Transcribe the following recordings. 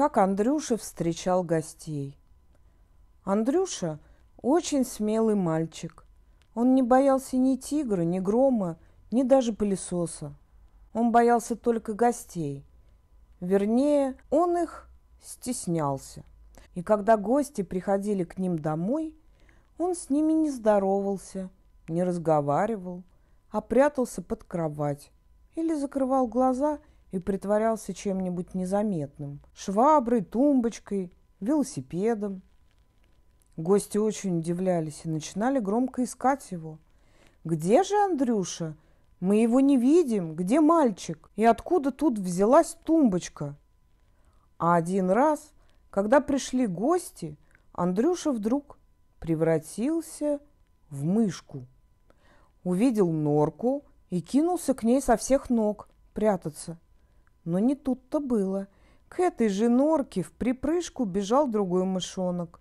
как Андрюша встречал гостей. Андрюша очень смелый мальчик. Он не боялся ни тигра, ни грома, ни даже пылесоса. Он боялся только гостей. Вернее, он их стеснялся. И когда гости приходили к ним домой, он с ними не здоровался, не разговаривал, а прятался под кровать или закрывал глаза и притворялся чем-нибудь незаметным. Шваброй, тумбочкой, велосипедом. Гости очень удивлялись и начинали громко искать его. «Где же Андрюша? Мы его не видим. Где мальчик? И откуда тут взялась тумбочка?» А один раз, когда пришли гости, Андрюша вдруг превратился в мышку. Увидел норку и кинулся к ней со всех ног прятаться – но не тут-то было. К этой же норке в припрыжку бежал другой мышонок.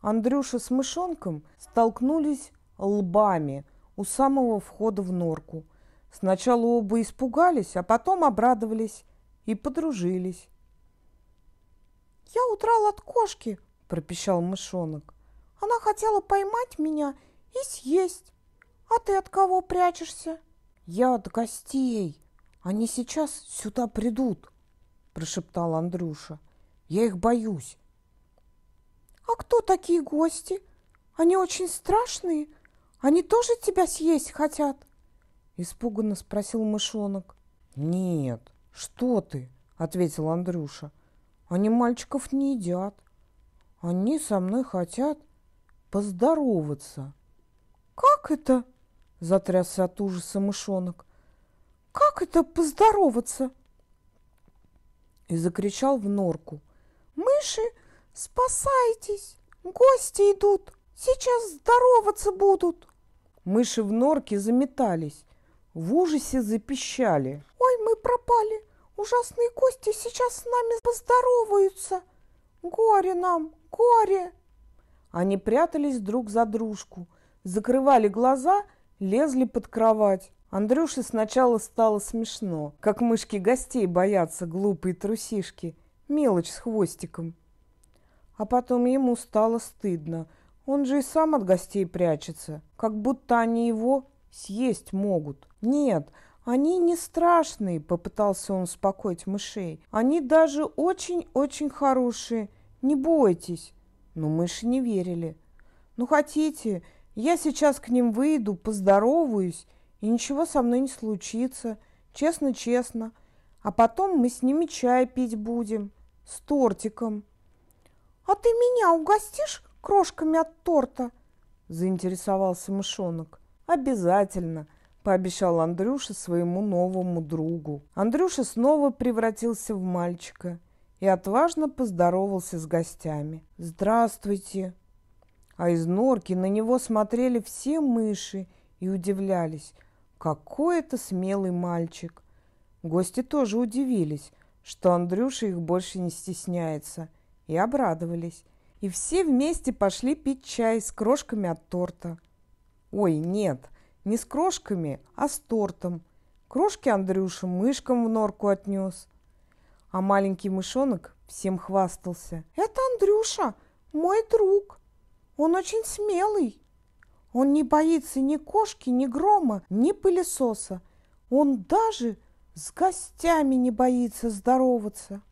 Андрюша с мышонком столкнулись лбами у самого входа в норку. Сначала оба испугались, а потом обрадовались и подружились. «Я удрал от кошки», – пропищал мышонок. «Она хотела поймать меня и съесть. А ты от кого прячешься?» «Я от гостей», «Они сейчас сюда придут», – прошептал Андрюша. «Я их боюсь». «А кто такие гости? Они очень страшные. Они тоже тебя съесть хотят?» Испуганно спросил мышонок. «Нет, что ты!» – ответил Андрюша. «Они мальчиков не едят. Они со мной хотят поздороваться». «Как это?» – затрясся от ужаса мышонок. «Как это поздороваться?» И закричал в норку. «Мыши, спасайтесь! Гости идут! Сейчас здороваться будут!» Мыши в норке заметались, в ужасе запищали. «Ой, мы пропали! Ужасные гости сейчас с нами поздороваются! Горе нам, горе!» Они прятались друг за дружку, закрывали глаза, лезли под кровать. Андрюше сначала стало смешно, как мышки гостей боятся глупые трусишки, мелочь с хвостиком. А потом ему стало стыдно. Он же и сам от гостей прячется, как будто они его съесть могут. Нет, они не страшные, попытался он успокоить мышей. Они даже очень-очень хорошие. Не бойтесь. Но мыши не верили. Ну хотите, я сейчас к ним выйду, поздороваюсь и ничего со мной не случится. Честно-честно. А потом мы с ними чай пить будем. С тортиком. «А ты меня угостишь крошками от торта?» – заинтересовался мышонок. «Обязательно!» – пообещал Андрюша своему новому другу. Андрюша снова превратился в мальчика и отважно поздоровался с гостями. «Здравствуйте!» А из норки на него смотрели все мыши и удивлялись – какой это смелый мальчик! Гости тоже удивились, что Андрюша их больше не стесняется, и обрадовались. И все вместе пошли пить чай с крошками от торта. Ой, нет, не с крошками, а с тортом. Крошки Андрюша мышкам в норку отнес. А маленький мышонок всем хвастался. «Это Андрюша, мой друг. Он очень смелый». Он не боится ни кошки, ни грома, ни пылесоса. Он даже с гостями не боится здороваться.